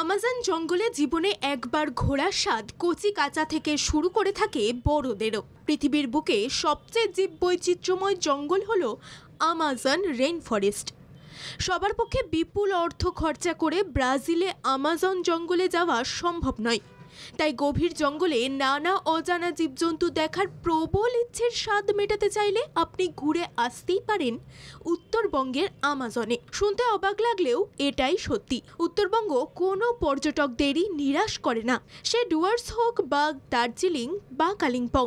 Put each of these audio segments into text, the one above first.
Amazon জঙ্গলে জীবনে একবার ঘোরার স্বাদ কচি কাঁচা থেকে শুরু করে থাকে বড়দেরও পৃথিবীর বুকে সবচেয়ে জীব বৈচিত্র্যময় জঙ্গল হল আমাজন রেন ফরেস্ট সবার পক্ষে বিপুল অর্থ খরচা করে ব্রাজিলে আমাজন জঙ্গলে যাওয়া সম্ভব নয় তাই গভীর জঙ্গলে নানা অজানা জীবজন্তু দেখার প্রবল ইচ্ছের স্বাদ মেটাতে চাইলে আপনি ঘুরে আসতেই পারেন উত্তরবঙ্গের আমাজনে শুনতে অবাক লাগলেও এটাই সত্যি উত্তরবঙ্গ কোনো পর্যটকদেরই নিরাশ করে না সে ডুয়ার্স হোক বা দার্জিলিং বা কালিম্পং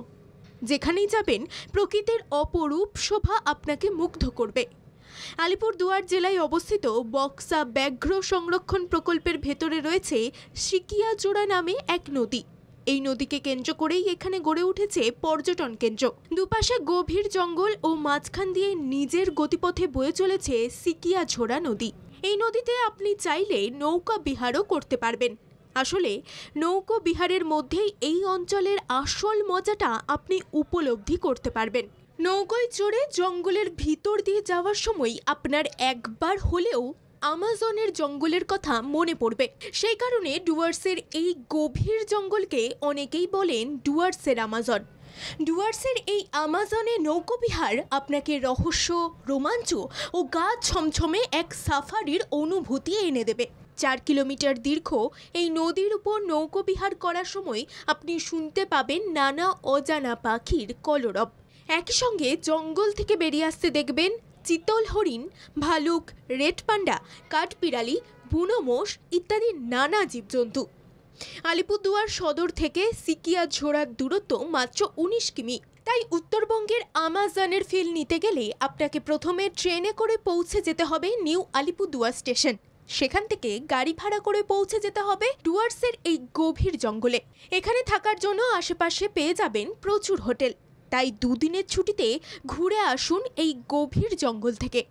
যেখানেই যাবেন প্রকৃতির অপরূপ শোভা আপনাকে মুগ্ধ করবে আলিপুর দুয়ার জেলায় অবস্থিত বক্সা ব্যাঘ্র সংরক্ষণ প্রকল্পের ভেতরে রয়েছে সিকিয়াজোড়া নামে এক নদী এই নদীকে কেন্দ্র করেই এখানে গড়ে উঠেছে পর্যটন কেন্দ্র দুপাশে গভীর জঙ্গল ও মাঝখান দিয়ে নিজের গতিপথে বয়ে চলেছে সিকিয়াঝোড়া নদী এই নদীতে আপনি চাইলে নৌকা বিহারও করতে পারবেন আসলে নৌকো বিহারের মধ্যেই এই অঞ্চলের আসল মজাটা আপনি উপলব্ধি করতে পারবেন নৌকায় চড়ে জঙ্গলের ভিতর দিয়ে যাওয়ার সময় আপনার একবার হলেও আমাজনের জঙ্গলের কথা মনে পড়বে সেই কারণে ডুয়ার্সের এই গভীর জঙ্গলকে অনেকেই বলেন ডুয়ার্সের আমাজন ডুয়ার্সের এই আমাজনে নৌকবিহার আপনাকে রহস্য রোমাঞ্চ ও গা ছমছমে এক সাফারির অনুভূতি এনে দেবে চার কিলোমিটার দীর্ঘ এই নদীর উপর নৌকবিহার করার সময় আপনি শুনতে পাবেন নানা অজানা পাখির কলরব একই সঙ্গে জঙ্গল থেকে বেরিয়ে আসতে দেখবেন চিতল হরিণ ভালুক রেড পান্ডা কাঠপিড়ালি বুনো মোষ ইত্যাদি নানা জীবজন্তু আলিপুরদুয়ার সদর থেকে সিকিয়া ঝোড়ার দূরত্ব মাত্র উনিশ কিমি তাই উত্তরবঙ্গের আমাজনের ফিল নিতে গেলে আপনাকে প্রথমে ট্রেনে করে পৌঁছে যেতে হবে নিউ আলিপুরদুয়ার স্টেশন সেখান থেকে গাড়ি ভাড়া করে পৌঁছে যেতে হবে ডুয়ার্সের এই গভীর জঙ্গলে এখানে থাকার জন্য আশেপাশে পেয়ে যাবেন প্রচুর হোটেল তাই দুদিনের ছুটিতে ঘুরে আসুন এই গভীর জঙ্গল থেকে